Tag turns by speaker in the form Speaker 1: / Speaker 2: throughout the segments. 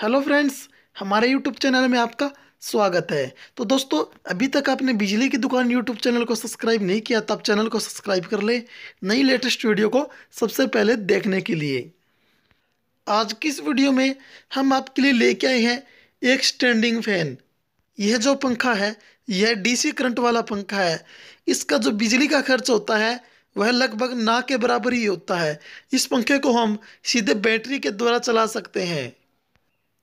Speaker 1: hello friends हमारे YouTube channel में आपका स्वागत है तो दोस्तों अभी तक आपने बिजली की दुकान यूट्यूब चैनल को सब्सक्राइब नहीं किया तो आप चैनल को सब्सक्राइब कर लें नई लेटेस्ट वीडियो को सबसे पहले देखने के लिए आज की इस वीडियो में हम आपके लिए लेके आए हैं एक स्टैंडिंग फ़ैन यह जो पंखा है यह डीसी करंट वाला पंखा है इसका जो बिजली का खर्च होता है वह लगभग ना के बराबर ही होता है इस पंखे को हम सीधे बैटरी के द्वारा चला सकते हैं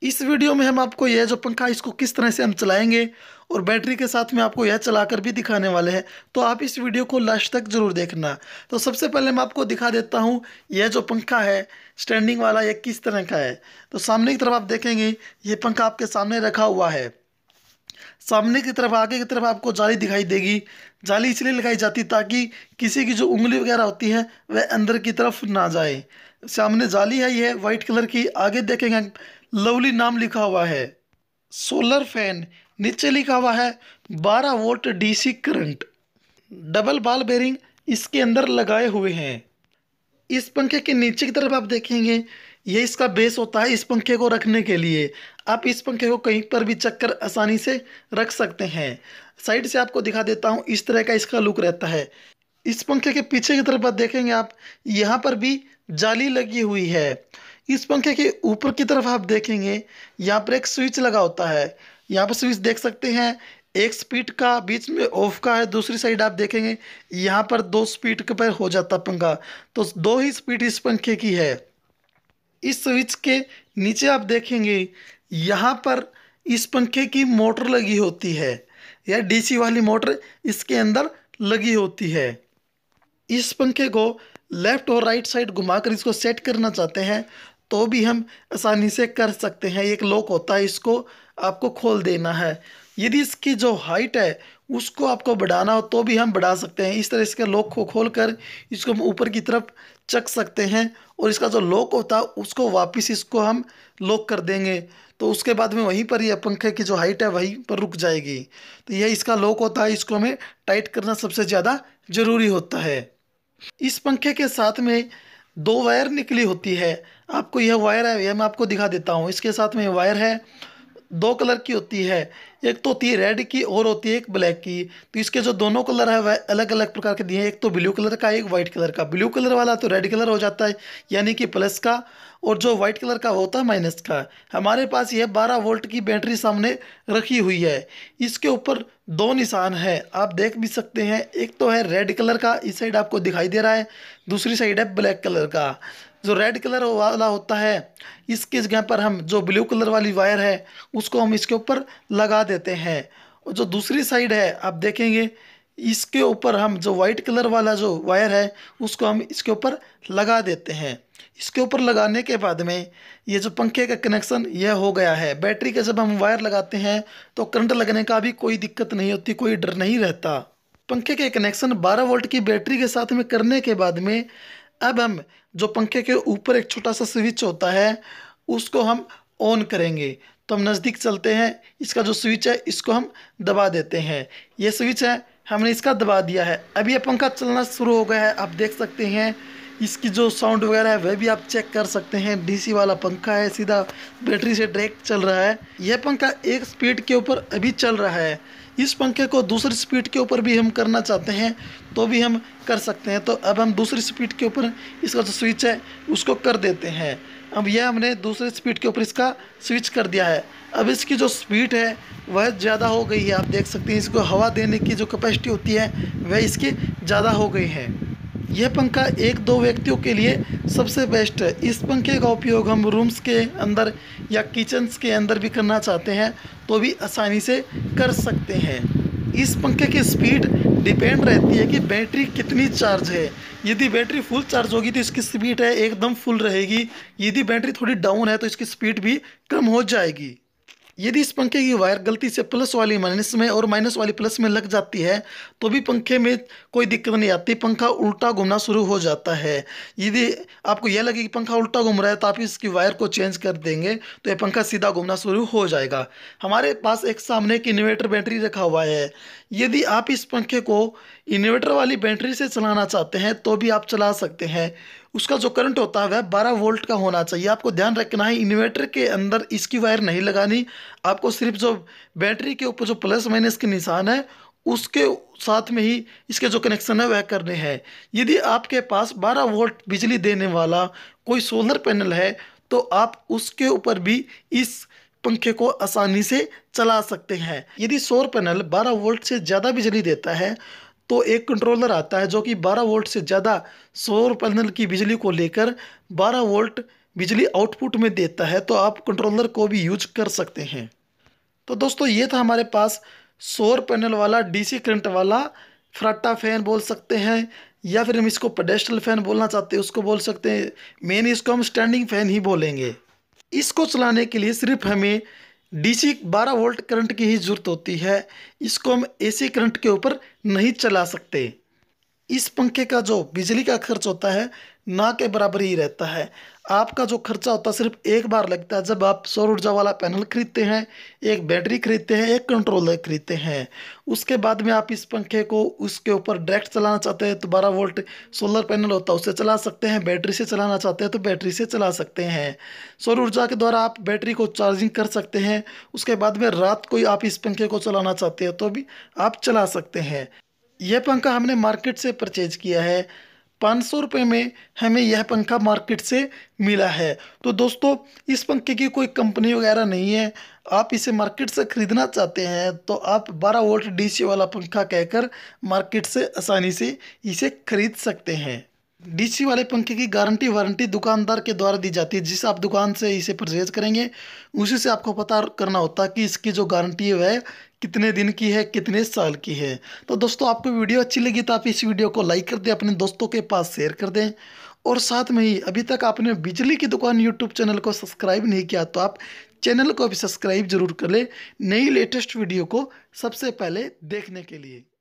Speaker 1: इस वीडियो में हम आपको यह जो पंखा इसको किस तरह से हम चलाएंगे और बैटरी के साथ में आपको यह चलाकर भी दिखाने वाले हैं तो आप इस वीडियो को लास्ट तक ज़रूर देखना तो सबसे पहले मैं आपको दिखा देता हूँ यह जो पंखा है स्टैंडिंग वाला यह किस तरह का है तो सामने की तरफ आप देखेंगे ये पंखा आपके सामने रखा हुआ है सामने की तरफ आगे की तरफ आपको जाली दिखाई देगी जाली इसलिए लगाई जाती ताकि किसी की जो उंगली वगैरह होती है वह अंदर की तरफ ना जाए सामने जाली है यह वाइट कलर की आगे देखेंगे लवली नाम लिखा हुआ है सोलर फैन नीचे लिखा हुआ है 12 volt DC current double ball bearing इसके अंदर लगाए हुए हैं इस पंखे के नीचे की तरफ आप देखेंगे ये इसका बेस होता है इस पंखे को रखने के लिए आप इस पंखे को कहीं पर भी चक्कर आसानी से रख सकते हैं साइड से आपको दिखा देता हूँ इस तरह का इसका लुक रहता है इस पंखे के पीछे की तरफ आप देखेंगे आप यहाँ पर भी जाली लगी हुई है इस पंखे के ऊपर की तरफ आप देखेंगे यहाँ पर एक स्विच लगा होता है यहाँ पर स्विच देख सकते हैं एक स्पीड का बीच में ऑफ का है दूसरी साइड आप देखेंगे यहाँ पर दो स्पीड के पर हो जाता पंखा तो दो ही स्पीड इस पंखे की है इस स्विच के नीचे आप देखेंगे यहाँ पर इस पंखे की मोटर लगी होती है या डीसी वाली मोटर इसके अंदर लगी होती है इस पंखे को लेफ़्ट और राइट साइड घुमाकर इसको सेट करना चाहते हैं तो भी हम आसानी से कर सकते हैं एक लॉक होता है इसको आपको खोल देना है यदि इसकी जो हाइट है उसको आपको बढ़ाना हो तो भी हम बढ़ा सकते हैं इस तरह इसके लॉक को खोल कर इसको हम ऊपर की तरफ चक सकते हैं और इसका जो लॉक होता है उसको वापस इसको हम लॉक कर देंगे तो उसके बाद में वहीं पर यह पंखे की जो हाइट है वहीं पर रुक जाएगी तो यह इसका लॉक होता है इसको हमें टाइट करना सबसे ज़्यादा ज़रूरी होता है इस पंखे के साथ में दो वायर निकली होती है आपको यह वायर है यह मैं आपको दिखा देता हूँ इसके साथ में वायर है दो कलर की होती है एक तो होती है रेड की और होती है एक ब्लैक की तो इसके जो दोनों कलर है वह अलग अलग प्रकार के दिए हैं एक तो ब्लू कलर का एक वाइट कलर का ब्लू कलर वाला तो रेड कलर हो जाता है यानी कि प्लस का और जो वाइट कलर का होता है माइनस का हमारे पास यह बारह वोल्ट की बैटरी सामने रखी हुई है इसके ऊपर दो निशान है आप देख भी सकते हैं एक तो है रेड कलर का इस साइड आपको दिखाई दे रहा है दूसरी साइड है ब्लैक कलर का जो रेड कलर वाला होता है इसकी जगह पर हम जो ब्लू कलर वाली वायर है उसको हम इसके ऊपर लगा देते हैं और जो दूसरी साइड है आप देखेंगे इसके ऊपर हम जो वाइट कलर वाला जो वायर है उसको हम इसके ऊपर लगा देते हैं इसके ऊपर लगाने के बाद में ये जो पंखे का कनेक्शन यह हो गया है बैटरी का जब हम वायर लगाते हैं तो करंट लगने का भी कोई दिक्कत नहीं होती कोई डर नहीं रहता पंखे के कनेक्शन 12 वोल्ट की बैटरी के साथ में करने के बाद में अब हम जो पंखे के ऊपर एक छोटा सा स्विच होता है उसको हम ऑन करेंगे तो हम नज़दीक चलते हैं इसका जो स्विच है इसको हम दबा देते हैं ये स्विच है हमने इसका दबा दिया है अब ये पंखा चलना शुरू हो गया है आप देख सकते हैं इसकी जो साउंड वगैरह है वह भी आप चेक कर सकते हैं डीसी वाला पंखा है सीधा बैटरी से डायरेक्ट चल रहा है यह पंखा एक स्पीड के ऊपर अभी चल रहा है इस पंखे को दूसरी स्पीड के ऊपर भी हम करना चाहते हैं तो भी हम कर सकते हैं तो अब हम दूसरी स्पीड के ऊपर इसका जो स्विच है उसको कर देते हैं अब यह हमने दूसरे स्पीड के ऊपर इसका स्विच कर दिया है अब इसकी जो स्पीड है वह ज़्यादा हो गई है आप देख सकते हैं इसको हवा देने की जो कैपेसिटी होती है वह इसकी ज़्यादा हो गई है यह पंखा एक दो व्यक्तियों के लिए सबसे बेस्ट है इस पंखे का उपयोग हम रूम्स के अंदर या किचन्स के अंदर भी करना चाहते हैं तो भी आसानी से कर सकते हैं इस पंखे की स्पीड डिपेंड रहती है कि बैटरी कितनी चार्ज है यदि बैटरी फुल चार्ज होगी तो इसकी स्पीड है एकदम फुल रहेगी यदि बैटरी थोड़ी डाउन है तो इसकी स्पीड भी कम हो जाएगी यदि इस पंखे की वायर गलती से प्लस वाली माइनस में और माइनस वाली प्लस में लग जाती है तो भी पंखे में कोई दिक्कत नहीं आती पंखा उल्टा घूमना शुरू हो जाता है यदि आपको यह लगे कि पंखा उल्टा घूम रहा है तो आप इसकी वायर को चेंज कर देंगे तो यह पंखा सीधा घूमना शुरू हो जाएगा हमारे पास एक सामने एक इन्वेटर बैटरी रखा हुआ है यदि आप इस पंखे को इन्वेटर वाली बैटरी से चलाना चाहते हैं तो भी आप चला सकते हैं उसका जो करंट होता है वह 12 वोल्ट का होना चाहिए आपको ध्यान रखना है इन्वर्टर के अंदर इसकी वायर नहीं लगानी आपको सिर्फ जो बैटरी के ऊपर जो प्लस माइनस के निशान है उसके साथ में ही इसके जो कनेक्शन है वह करने हैं यदि आपके पास 12 वोल्ट बिजली देने वाला कोई सोलर पैनल है तो आप उसके ऊपर भी इस पंखे को आसानी से चला सकते हैं यदि सौर पैनल बारह वोल्ट से ज़्यादा बिजली देता है तो एक कंट्रोलर आता है जो कि 12 वोल्ट से ज़्यादा सौर पैनल की बिजली को लेकर 12 वोल्ट बिजली आउटपुट में देता है तो आप कंट्रोलर को भी यूज कर सकते हैं तो दोस्तों ये था हमारे पास सौर पैनल वाला डीसी करंट वाला फ्राटा फैन बोल सकते हैं या फिर हम इसको पेडेस्टल फैन बोलना चाहते हैं उसको बोल सकते हैं मेन इसको हम स्टैंडिंग फैन ही बोलेंगे इसको चलाने के लिए सिर्फ हमें डीसी 12 वोल्ट करंट की ही ज़रूरत होती है इसको हम एसी करंट के ऊपर नहीं चला सकते इस पंखे का जो बिजली का खर्च होता है ना के बराबर ही रहता है आपका जो खर्चा होता है सिर्फ एक बार लगता है जब आप सौर ऊर्जा वाला पैनल खरीदते हैं एक बैटरी खरीदते हैं एक कंट्रोलर खरीदते हैं उसके बाद में आप इस पंखे को उसके ऊपर डायरेक्ट चलाना चाहते हैं तो बारह वोल्ट सोलर पैनल होता है उससे चला सकते हैं बैटरी से चलाना चाहते हैं तो बैटरी से चला सकते हैं सौर ऊर्जा के द्वारा आप बैटरी को चार्जिंग कर सकते हैं उसके बाद में रात को आप इस पंखे को चलाना चाहते हैं तो भी आप चला सकते हैं यह पंखा हमने मार्केट से परचेज किया है पाँच सौ रुपये में हमें यह पंखा मार्केट से मिला है तो दोस्तों इस पंखे की कोई कंपनी वगैरह नहीं है आप इसे मार्केट से ख़रीदना चाहते हैं तो आप 12 वोल्ट डीसी वाला पंखा कहकर मार्केट से आसानी से इसे ख़रीद सकते हैं डीसी वाले पंखे की गारंटी वारंटी दुकानदार के द्वारा दी जाती है जिस आप दुकान से इसे परचेज करेंगे उसी से आपको पता करना होता है कि इसकी जो गारंटी है वह कितने दिन की है कितने साल की है तो दोस्तों आपको वीडियो अच्छी लगी तो आप इस वीडियो को लाइक कर दें अपने दोस्तों के पास शेयर कर दें और साथ में ही अभी तक आपने बिजली की दुकान यूट्यूब चैनल को सब्सक्राइब नहीं किया तो आप चैनल को भी सब्सक्राइब जरूर कर लें नई लेटेस्ट वीडियो को सबसे पहले देखने के लिए